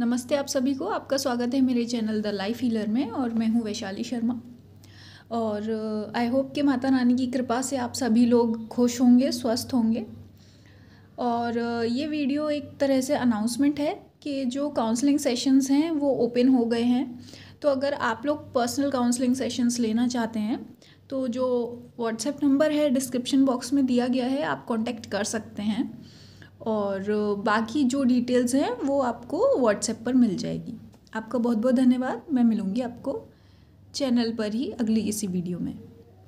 नमस्ते आप सभी को आपका स्वागत है मेरे चैनल द लाइफ हीलर में और मैं हूँ वैशाली शर्मा और आई होप के माता रानी की कृपा से आप सभी लोग खुश होंगे स्वस्थ होंगे और ये वीडियो एक तरह से अनाउंसमेंट है कि जो काउंसलिंग सेशंस हैं वो ओपन हो गए हैं तो अगर आप लोग पर्सनल काउंसलिंग सेशंस लेना चाहते हैं तो जो व्हाट्सएप नंबर है डिस्क्रिप्शन बॉक्स में दिया गया है आप कॉन्टेक्ट कर सकते हैं और बाकी जो डिटेल्स हैं वो आपको व्हाट्सएप पर मिल जाएगी आपका बहुत बहुत धन्यवाद मैं मिलूँगी आपको चैनल पर ही अगली किसी वीडियो में